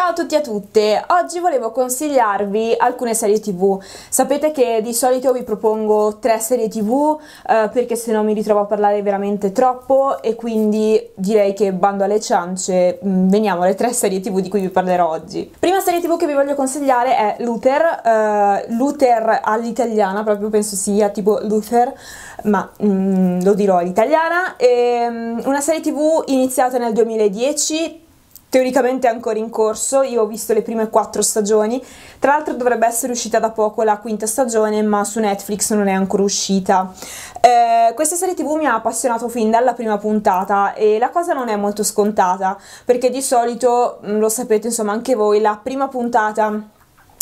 Ciao a tutti e a tutte, oggi volevo consigliarvi alcune serie tv. Sapete che di solito vi propongo tre serie tv eh, perché se no mi ritrovo a parlare veramente troppo e quindi direi che bando alle ciance, mh, mm, veniamo alle tre serie tv di cui vi parlerò oggi. Prima serie tv che vi voglio consigliare è Luther, eh, Luther all'italiana, proprio penso sia tipo Luther, ma mh, mm, lo dirò all'italiana, e, ehm, una serie tv iniziata nel 2010 teoricamente è ancora in corso, io ho visto le prime quattro stagioni, tra l'altro dovrebbe essere uscita da poco la quinta stagione ma su Netflix non è ancora uscita. Eh, questa serie tv mi ha appassionato fin dalla prima puntata e la cosa non è molto scontata perché di solito, mm, lo sapete insomma anche voi, la prima puntata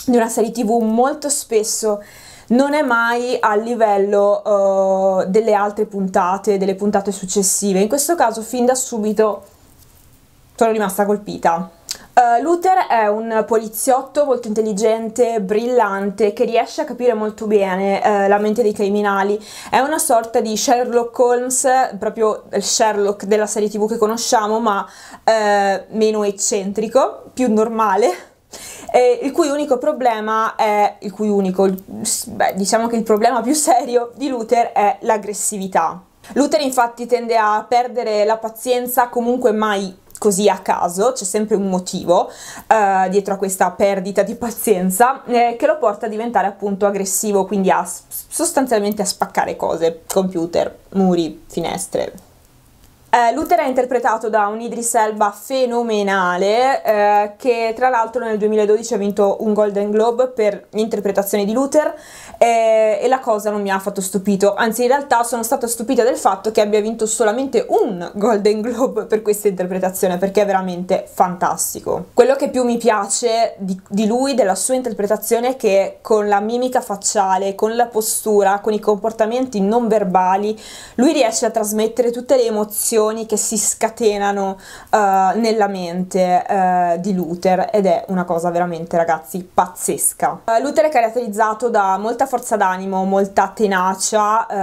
di una serie tv molto spesso non è mai a livello uh, delle altre puntate, delle puntate successive. In questo caso fin da subito sono rimasta colpita. Uh, Luther è un poliziotto molto intelligente, brillante, che riesce a capire molto bene uh, la mente dei criminali. È una sorta di Sherlock Holmes, proprio il Sherlock della serie TV che conosciamo, ma uh, meno eccentrico, più normale. Eh, il cui unico problema è, il cui unico, beh, diciamo che il problema più serio di Luther è l'aggressività. Luther infatti tende a perdere la pazienza comunque mai così a caso, c'è sempre un motivo eh, dietro a questa perdita di pazienza eh, che lo porta a diventare appunto aggressivo, quindi a, sostanzialmente a spaccare cose, computer, muri, finestre, eh, Luther è interpretato da un Idris Elba fenomenale eh, che tra l'altro nel 2012 ha vinto un Golden Globe per l'interpretazione di Luther eh, e la cosa non mi ha affatto stupito, anzi in realtà sono stata stupita del fatto che abbia vinto solamente un Golden Globe per questa interpretazione perché è veramente fantastico. Quello che più mi piace di, di lui, della sua interpretazione, è che con la mimica facciale, con la postura, con i comportamenti non verbali, lui riesce a trasmettere tutte le emozioni emozioni che si scatenano uh, nella mente uh, di Luther ed è una cosa veramente ragazzi pazzesca. Uh, Luther è caratterizzato da molta forza d'animo, molta tenacia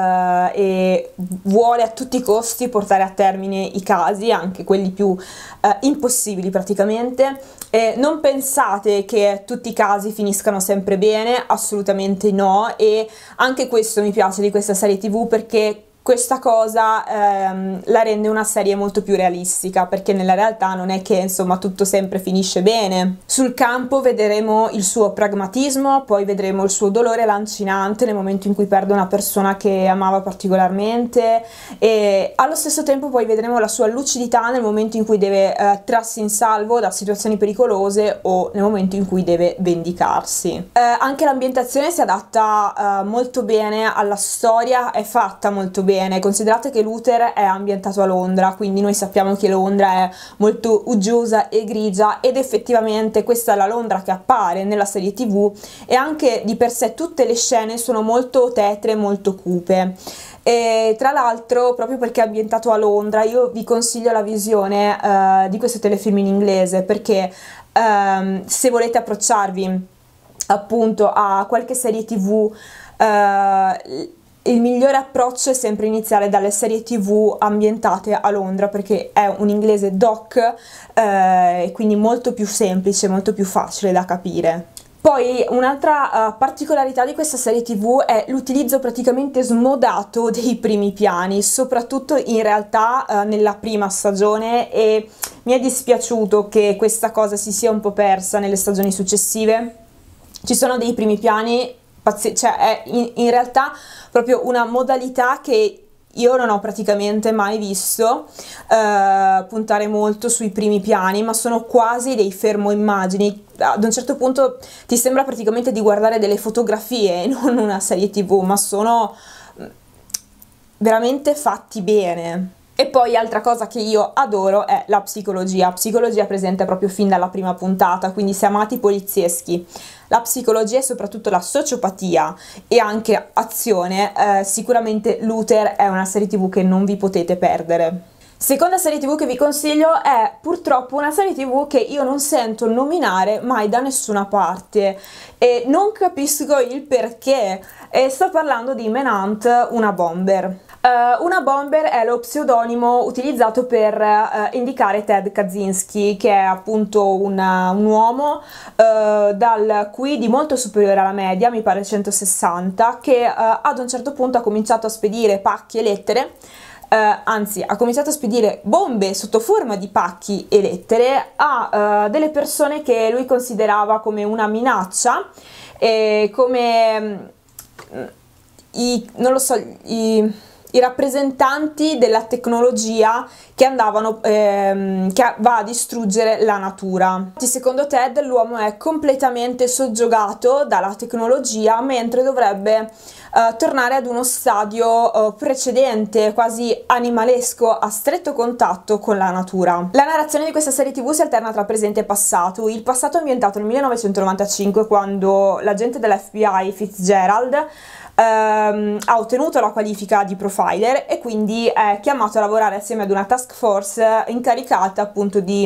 e vuole a tutti i costi portare a termine i casi, anche quelli più impossibili praticamente. E non pensate che tutti i casi finiscano sempre bene, assolutamente no e anche questo mi piace di questa serie tv perché questa cosa ehm, la rende una serie molto più realistica perché nella realtà non è che insomma tutto sempre finisce bene. Sul campo vedremo il suo pragmatismo, poi vedremo il suo dolore lancinante nel momento in cui perde una persona che amava particolarmente e allo stesso tempo poi vedremo la sua lucidità nel momento in cui deve eh, trarsi in salvo da situazioni pericolose o nel momento in cui deve vendicarsi. Eh, anche l'ambientazione si adatta eh, molto bene alla storia, è fatta molto bene bene. Considerate che Luther è ambientato a Londra, quindi noi sappiamo che Londra è molto uggiosa e grigia ed effettivamente questa è la Londra che appare nella serie tv e anche di per sé tutte le scene sono molto tetre, molto cupe. E tra l'altro, proprio perché è ambientato a Londra, io vi consiglio la visione uh, di questo telefilm in inglese perché um, se volete approcciarvi appunto a qualche serie tv uh, eh, il migliore approccio è sempre iniziare dalle serie tv ambientate a Londra perché è un inglese doc eh, e eh, quindi molto più semplice, molto più facile da capire. Poi un'altra uh, particolarità di questa serie tv è l'utilizzo praticamente smodato dei primi piani, soprattutto in realtà uh, nella prima stagione e mi è dispiaciuto che questa cosa si sia un po' persa nelle stagioni successive. Ci sono dei primi piani pazz- cioè è in, in realtà proprio una modalità che io non ho praticamente mai visto eh, puntare molto sui primi piani, ma sono quasi dei fermoimmagini. Ad un certo punto ti sembra praticamente di guardare delle fotografie, non una serie tv, ma sono mm, veramente fatti bene. E poi altra cosa che io adoro è la psicologia, psicologia presente proprio fin dalla prima puntata, quindi se amate i polizieschi, la psicologia e soprattutto la sociopatia e anche azione, eh, sicuramente Luther è una serie tv che non vi potete perdere. Seconda serie tv che vi consiglio è purtroppo una serie tv che io non sento nominare mai da nessuna parte e non capisco il perché e sto parlando di Menant, una bomber. Uh, una bomber è lo pseudonimo utilizzato per uh, indicare Ted Kaczynski, che è appunto una, un uomo uh, dal QI molto superiore alla media, mi pare 160, che ad un certo punto ha cominciato a spedire pacchi e lettere. anzi, ha cominciato a spedire bombe sotto forma di pacchi e lettere a delle persone che lui considerava come una minaccia e come mm, i, non lo so, i, i rappresentanti della tecnologia che andavano ehm, che va a distruggere la natura. Secondo Ted l'uomo è completamente soggiogato dalla tecnologia mentre dovrebbe eh, tornare ad uno stadio eh, precedente, quasi animalesco, a stretto contatto con la natura. La narrazione di questa serie TV si alterna tra presente e passato. Il passato è ambientato nel 1995 quando l'agente dell'FBI Fitzgerald ehm, ha ottenuto la qualifica di profiler e quindi è chiamato a lavorare assieme ad una task force eh, incaricata appunto di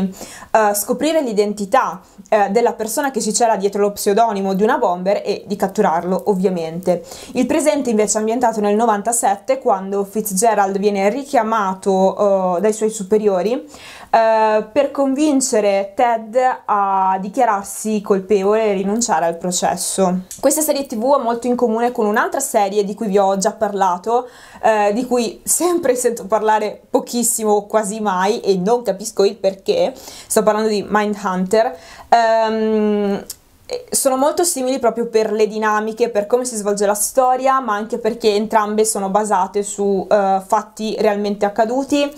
eh, scoprire l'identità eh, della persona che si cela dietro lo pseudonimo di una bomber e di catturarlo ovviamente. Il presente invece è ambientato nel 97 quando Fitzgerald viene richiamato eh, dai suoi superiori eh, per convincere Ted a dichiararsi colpevole e rinunciare al processo. Questa serie tv è molto in comune con un'altra serie di cui vi ho già parlato, eh, di cui sempre sento parlare pochissimo o quasi mai e non capisco il perché, sto parlando di Mindhunter. Um, sono molto simili proprio per le dinamiche, per come si svolge la storia, ma anche perché entrambe sono basate su uh, fatti realmente accaduti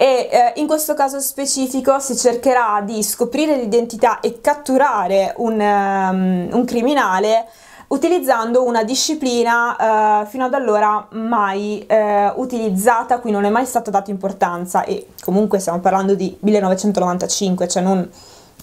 e eh, in questo caso specifico si cercherà di scoprire l'identità e catturare un, um, un criminale utilizzando una disciplina eh, fino ad allora mai eh, utilizzata, a cui non è mai stata data importanza e comunque stiamo parlando di 1995, cioè non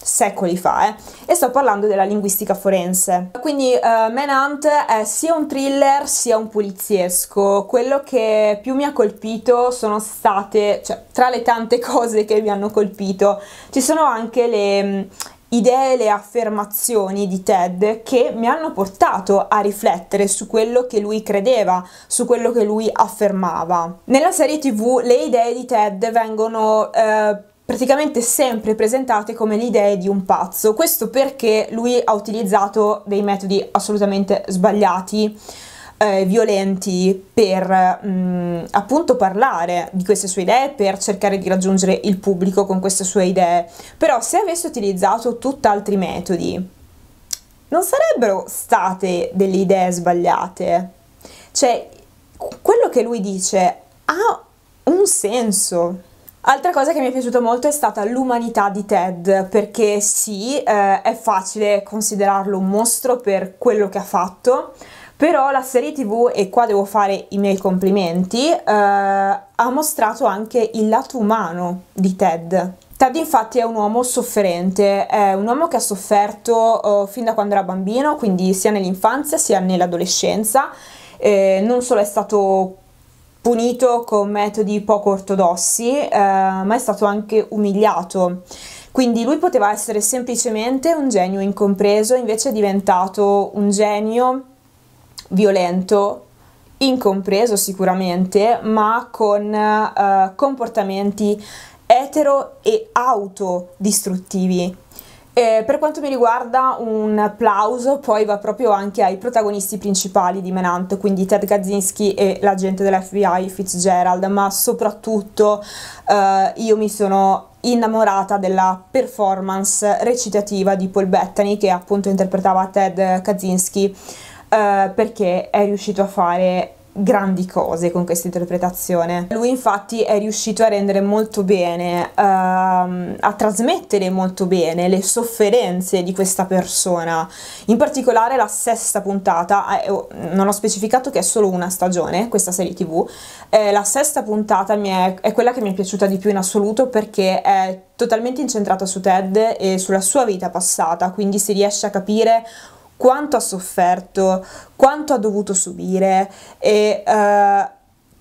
secoli fa, eh? e sto parlando della linguistica forense. Quindi uh, eh, Manhunt è sia un thriller sia un poliziesco. Quello che più mi ha colpito sono state, cioè tra le tante cose che mi hanno colpito, ci sono anche le mm, idee, le affermazioni di Ted che mi hanno portato a riflettere su quello che lui credeva, su quello che lui affermava. Nella serie tv le idee di Ted vengono... Uh, praticamente sempre presentate come le idee di un pazzo. Questo perché lui ha utilizzato dei metodi assolutamente sbagliati, eh, violenti, per mh, mm, appunto parlare di queste sue idee, per cercare di raggiungere il pubblico con queste sue idee. Però se avesse utilizzato tutt'altri metodi, non sarebbero state delle idee sbagliate. Cioè, quello che lui dice ha un senso. Altra cosa che mi è piaciuta molto è stata l'umanità di Ted, perché sì, eh, è facile considerarlo un mostro per quello che ha fatto, però la serie tv, e qua devo fare i miei complimenti, eh, ha mostrato anche il lato umano di Ted. Ted infatti è un uomo sofferente, è un uomo che ha sofferto eh, fin da quando era bambino, quindi sia nell'infanzia sia nell'adolescenza, non solo è stato punito con metodi poco ortodossi, eh, ma è stato anche umiliato. Quindi lui poteva essere semplicemente un genio incompreso, invece è diventato un genio violento, incompreso sicuramente, ma con eh, comportamenti etero e autodistruttivi. Eh, per quanto mi riguarda un applauso poi va proprio anche ai protagonisti principali di Menant, quindi Ted Kaczynski e l'agente dell'FBI Fitzgerald, ma soprattutto eh, io mi sono innamorata della performance recitativa di Paul Bettany che appunto interpretava Ted Kaczynski eh, perché è riuscito a fare grandi cose con questa interpretazione. Lui infatti è riuscito a rendere molto bene, uh, a trasmettere molto bene le sofferenze di questa persona. In particolare la sesta puntata, eh, oh, non ho specificato che è solo una stagione, questa serie tv, eh, la sesta puntata è, è quella che mi è piaciuta di più in assoluto perché è totalmente incentrata su Ted e sulla sua vita passata, quindi si riesce a capire quanto ha sofferto, quanto ha dovuto subire e eh,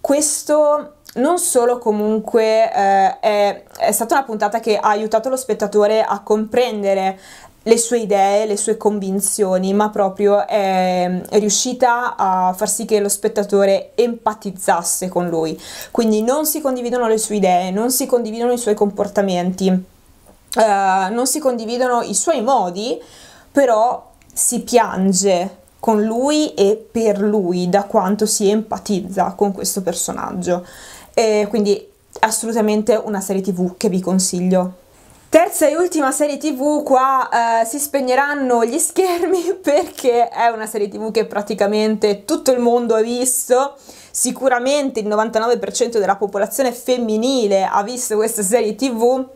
questo non solo comunque eh, è, è stata una puntata che ha aiutato lo spettatore a comprendere le sue idee, le sue convinzioni, ma proprio è, è, riuscita a far sì che lo spettatore empatizzasse con lui. Quindi non si condividono le sue idee, non si condividono i suoi comportamenti, eh, non si condividono i suoi modi, però si piange con lui e per lui, da quanto si empatizza con questo personaggio. E quindi assolutamente una serie tv che vi consiglio. Terza e ultima serie tv, qua eh, si spegneranno gli schermi perché è una serie tv che praticamente tutto il mondo ha visto, sicuramente il 99% della popolazione femminile ha visto questa serie tv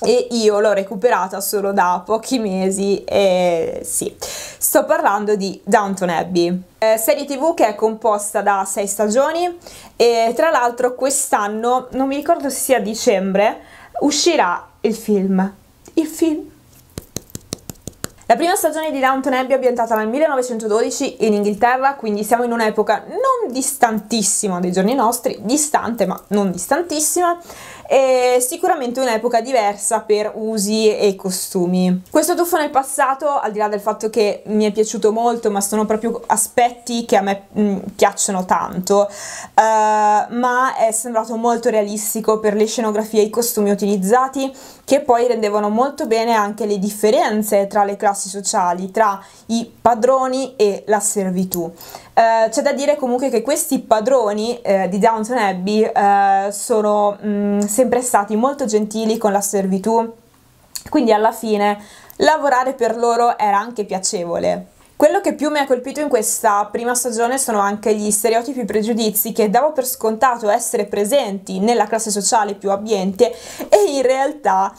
e io l'ho recuperata solo da pochi mesi e sì, sto parlando di Downton Abbey. Eh, serie tv che è composta da sei stagioni e tra l'altro quest'anno, non mi ricordo se sia a dicembre, uscirà il film. Il film. La prima stagione di Downton Abbey è ambientata nel 1912 in Inghilterra, quindi siamo in un'epoca non distantissima dai giorni nostri, distante ma non distantissima, e sicuramente un'epoca diversa per usi e costumi. Questo tuffo nel passato, al di là del fatto che mi è piaciuto molto, ma sono proprio aspetti che a me mh, mm, piacciono tanto, uh, ma è sembrato molto realistico per le scenografie e i costumi utilizzati, che poi rendevano molto bene anche le differenze tra le classi sociali, tra i padroni e la servitù. Uh, c'è da dire comunque che questi padroni uh, di Downton Abbey sono mh, mm, sempre stati molto gentili con la servitù, quindi alla fine lavorare per loro era anche piacevole. Quello che più mi ha colpito in questa prima stagione sono anche gli stereotipi e pregiudizi che davo per scontato essere presenti nella classe sociale più abbiente e in realtà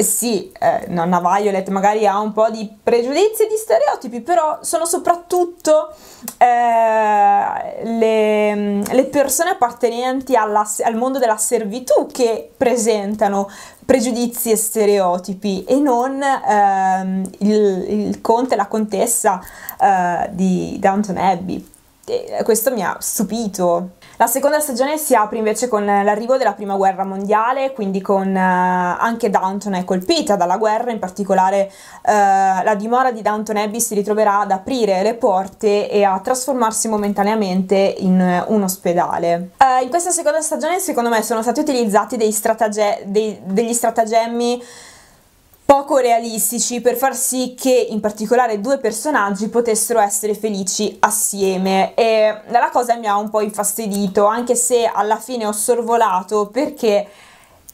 eh sì, eh, nonna Violet magari ha un po' di pregiudizi e di stereotipi, però sono soprattutto eh, le, mm, le, persone appartenenti alla, al mondo della servitù che presentano pregiudizi e stereotipi e non ehm, il, il, conte e la contessa eh, di Downton Abbey. E questo mi ha stupito. La seconda stagione si apre invece con l'arrivo della prima guerra mondiale, quindi con eh, anche Downton è colpita dalla guerra, in particolare eh, la dimora di Downton Abbey si ritroverà ad aprire le porte e a trasformarsi momentaneamente in eh, un ospedale. Eh, in questa seconda stagione secondo me sono stati utilizzati dei stratege- dei, degli stratagemmi poco realistici per far sì che in particolare due personaggi potessero essere felici assieme e la cosa mi ha un po' infastidito anche se alla fine ho sorvolato perché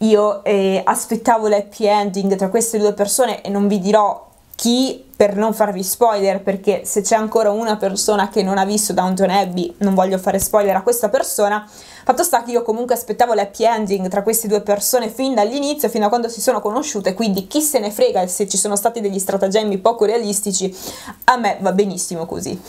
io eh, aspettavo l'happy ending tra queste due persone e non vi dirò chi per non farvi spoiler, perché se c'è ancora una persona che non ha visto Downton Abbey, non voglio fare spoiler a questa persona, fatto sta che io comunque aspettavo l'happy ending tra queste due persone fin dall'inizio, fino a quando si sono conosciute, quindi chi se ne frega se ci sono stati degli stratagemmi poco realistici, a me va benissimo così.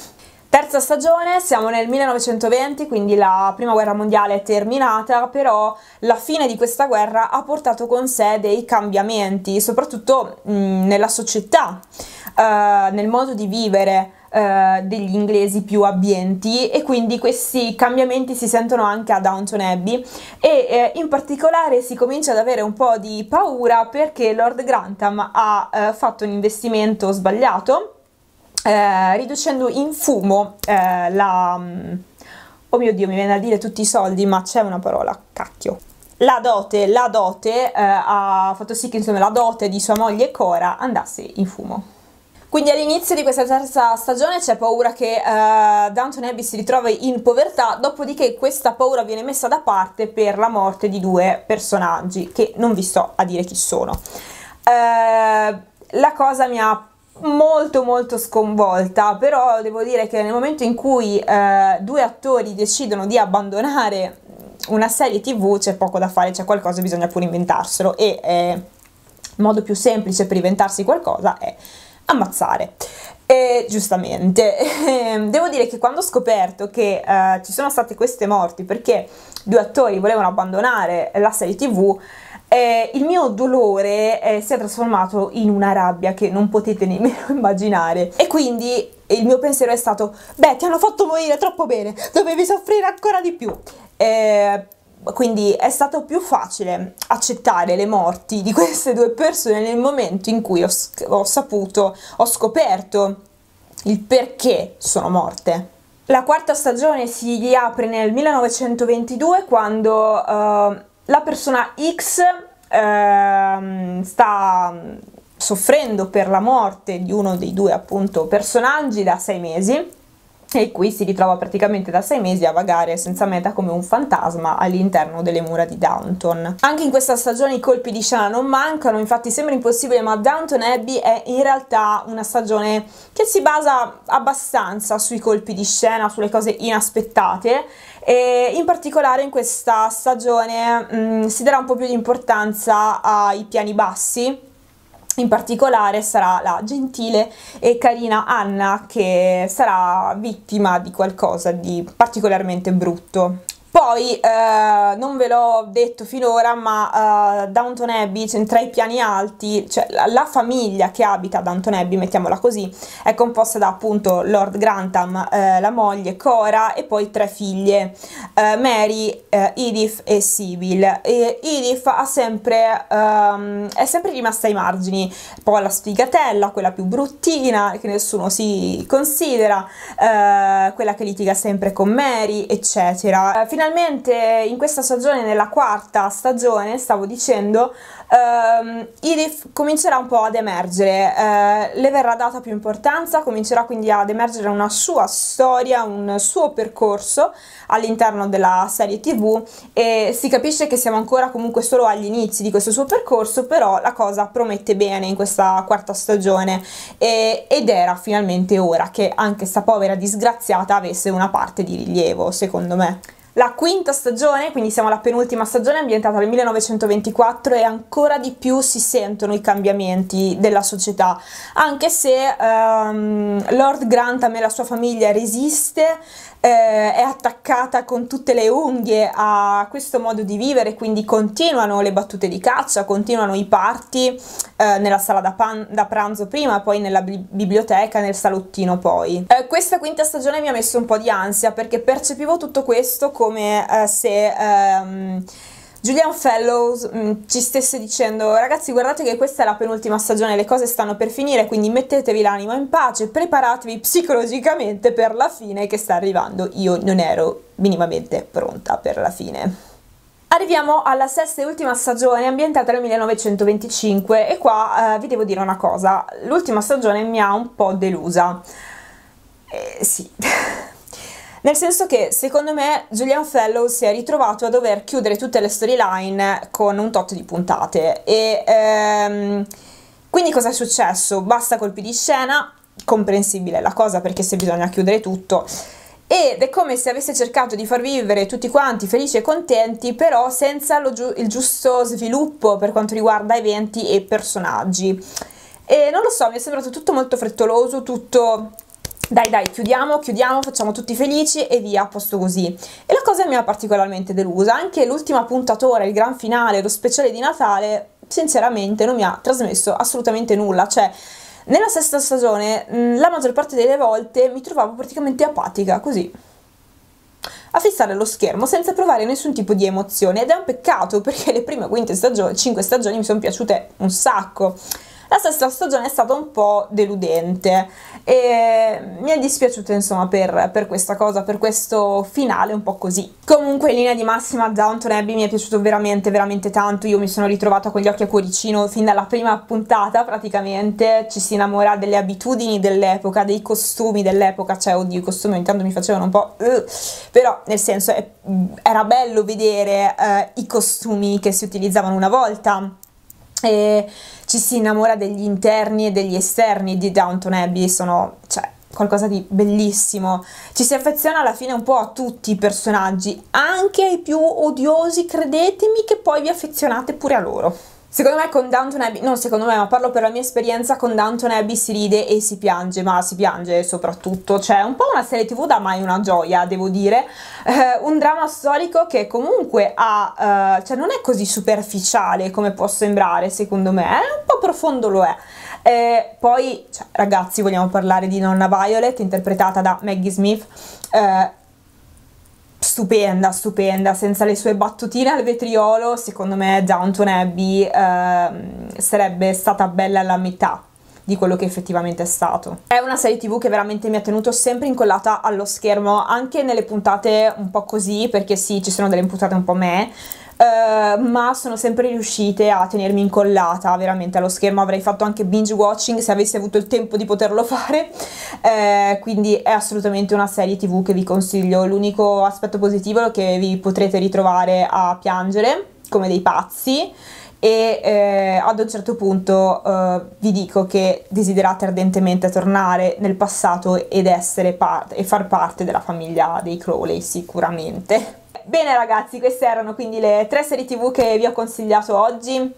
Terza stagione, siamo nel 1920, quindi la prima guerra mondiale è terminata, però la fine di questa guerra ha portato con sé dei cambiamenti, soprattutto mh, nella società. Eh, nel modo di vivere eh, degli inglesi più abbienti e quindi questi cambiamenti si sentono anche a Downton Abbey e uh, in particolare si comincia ad avere un po' di paura perché Lord Grantham ha fatto un investimento sbagliato riducendo in fumo la... Mm, oh mio Dio, mi viene a dire tutti i soldi, ma c'è una parola, cacchio. La dote, la dote eh, ha fatto sì che insomma, la dote di sua moglie Cora andasse in fumo. Quindi all'inizio di questa terza stagione c'è paura che uh, Downton Abbey si ritrovi in povertà, dopodiché questa paura viene messa da parte per la morte di due personaggi che non vi sto a dire chi sono. Uh, la cosa mi ha molto molto sconvolta, però devo dire che nel momento in cui eh, due attori decidono di abbandonare una serie tv c'è poco da fare, c'è qualcosa, bisogna pure inventarselo e eh, il modo più semplice per inventarsi qualcosa è ammazzare. E giustamente, ehm, devo dire che quando ho scoperto che eh, ci sono state queste morti perché due attori volevano abbandonare la serie tv, eh, il mio dolore eh, si è trasformato in una rabbia che non potete nemmeno immaginare. E quindi il mio pensiero è stato, beh, ti hanno fatto morire troppo bene, dovevi soffrire ancora di più. Eh, quindi è stato più facile accettare le morti di queste due persone nel momento in cui ho, ho saputo, ho scoperto il perché sono morte. La quarta stagione si riapre nel 1922 quando uh, la persona X uh, sta soffrendo per la morte di uno dei due appunto personaggi da sei mesi e qui si ritrova praticamente da sei mesi a vagare senza meta come un fantasma all'interno delle mura di Downton. Anche in questa stagione i colpi di scena non mancano, infatti sembra impossibile ma Downton Abbey è in realtà una stagione che si basa abbastanza sui colpi di scena, sulle cose inaspettate e in particolare in questa stagione mh, mm, si darà un po' più di importanza ai piani bassi in particolare sarà la gentile e carina Anna che sarà vittima di qualcosa di particolarmente brutto. Poi, eh, non ve l'ho detto finora, ma eh, Downton Abbey, cioè, tra i piani alti, cioè la famiglia che abita Downton Abbey, mettiamola così, è composta da appunto Lord Grantham, eh, la moglie Cora e poi tre figlie, eh, Mary, eh, Edith e Sibyl. E Edith ha sempre, ehm, è sempre rimasta ai margini, poi la sfigatella, quella più bruttina, che nessuno si considera, eh, quella che litiga sempre con Mary, eccetera. Finalmente finalmente eh, in questa stagione, nella quarta stagione, stavo dicendo, ehm, Edith comincerà un po' ad emergere, eh, le verrà data più importanza, comincerà quindi ad emergere una sua storia, un suo percorso all'interno della serie tv e si capisce che siamo ancora comunque solo agli inizi di questo suo percorso, però la cosa promette bene in questa quarta stagione e, ed era finalmente ora che anche sta povera disgraziata avesse una parte di rilievo, secondo me la quinta stagione, quindi siamo alla penultima stagione ambientata nel 1924 e ancora di più si sentono i cambiamenti della società, anche se ehm, Lord Grantham e la sua famiglia resiste, eh, è attaccata con tutte le unghie a questo modo di vivere, quindi continuano le battute di caccia, continuano i party eh, nella sala da, pan- da, pranzo prima, poi nella bi- biblioteca, nel salottino poi. Eh, questa quinta stagione mi ha messo un po' di ansia perché percepivo tutto questo con come eh, se... Ehm, Julian Fellows mh, mm, ci stesse dicendo ragazzi guardate che questa è la penultima stagione, le cose stanno per finire, quindi mettetevi l'anima in pace, preparatevi psicologicamente per la fine che sta arrivando. Io non ero minimamente pronta per la fine. Arriviamo alla sesta e ultima stagione ambientata nel 1925 e qua eh, vi devo dire una cosa, l'ultima stagione mi ha un po' delusa. Eh, sì. Nel senso che secondo me Julian Fellow si è ritrovato a dover chiudere tutte le storyline con un tot di puntate e ehm, quindi cosa è successo? Basta colpi di scena, comprensibile la cosa perché se bisogna chiudere tutto ed è come se avesse cercato di far vivere tutti quanti felici e contenti, però senza giu il giusto sviluppo per quanto riguarda eventi e personaggi. E non lo so, mi è sembrato tutto molto frettoloso, tutto dai dai chiudiamo chiudiamo facciamo tutti felici e via a posto così e la cosa mi ha particolarmente delusa anche l'ultima puntatura il gran finale lo speciale di Natale sinceramente non mi ha trasmesso assolutamente nulla cioè nella sesta stagione mm, la maggior parte delle volte mi trovavo praticamente apatica così a fissare lo schermo senza provare nessun tipo di emozione ed è un peccato perché le prime quinte stagioni, 5 stagioni mi sono piaciute un sacco la sesta stagione è stata un po' deludente e mi è dispiaciuto insomma per, per questa cosa, per questo finale un po' così. Comunque in linea di massima Downton Abbey mi è piaciuto veramente veramente tanto, io mi sono ritrovata con gli occhi a cuoricino fin dalla prima puntata praticamente, ci si innamora delle abitudini dell'epoca, dei costumi dell'epoca, cioè oddio i costumi ogni tanto mi facevano un po' uh, però nel senso è, era bello vedere uh, i costumi che si utilizzavano una volta e ci si innamora degli interni e degli esterni di Downton Abbey, sono cioè, qualcosa di bellissimo. Ci si affeziona alla fine un po' a tutti i personaggi, anche ai più odiosi, credetemi che poi vi affezionate pure a loro. Secondo me con Downton Abbey, non secondo me, ma parlo per la mia esperienza, con Downton Abbey si ride e si piange, ma si piange soprattutto, cioè un po' una serie tv da mai una gioia, devo dire, eh, un dramma storico che comunque ha, eh, cioè non è così superficiale come può sembrare secondo me, è eh, un po' profondo lo è. E eh, poi, cioè, ragazzi, vogliamo parlare di Nonna Violet, interpretata da Maggie Smith, eh, stupenda, stupenda, senza le sue battutine al vetriolo, secondo me Downton Abbey eh, sarebbe stata bella alla metà di quello che effettivamente è stato. È una serie tv che veramente mi ha tenuto sempre incollata allo schermo, anche nelle puntate un po' così, perché sì, ci sono delle puntate un po' me, eh, ma sono sempre riuscite a tenermi incollata veramente allo schermo, avrei fatto anche binge watching se avessi avuto il tempo di poterlo fare, eh, quindi è assolutamente una serie tv che vi consiglio, l'unico aspetto positivo è che vi potrete ritrovare a piangere come dei pazzi e eh, ad un certo punto eh, vi dico che desiderate ardentemente tornare nel passato ed essere parte e far parte della famiglia dei Crowley sicuramente. Bene ragazzi, queste erano quindi le tre serie tv che vi ho consigliato oggi.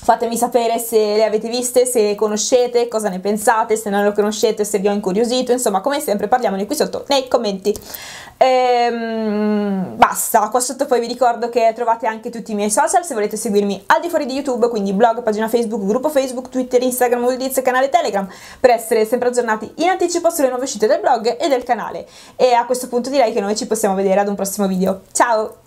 Fatemi sapere se le avete viste, se le conoscete, cosa ne pensate, se non le conoscete, se vi ho incuriosito, insomma come sempre parliamone qui sotto nei commenti. Ehm, basta, qua sotto poi vi ricordo che trovate anche tutti i miei social se volete seguirmi al di fuori di YouTube, quindi blog, pagina Facebook, gruppo Facebook, Twitter, Instagram, Udits, canale Telegram, per essere sempre aggiornati in anticipo sulle nuove uscite del blog e del canale. E a questo punto direi che noi ci possiamo vedere ad un prossimo video. Ciao!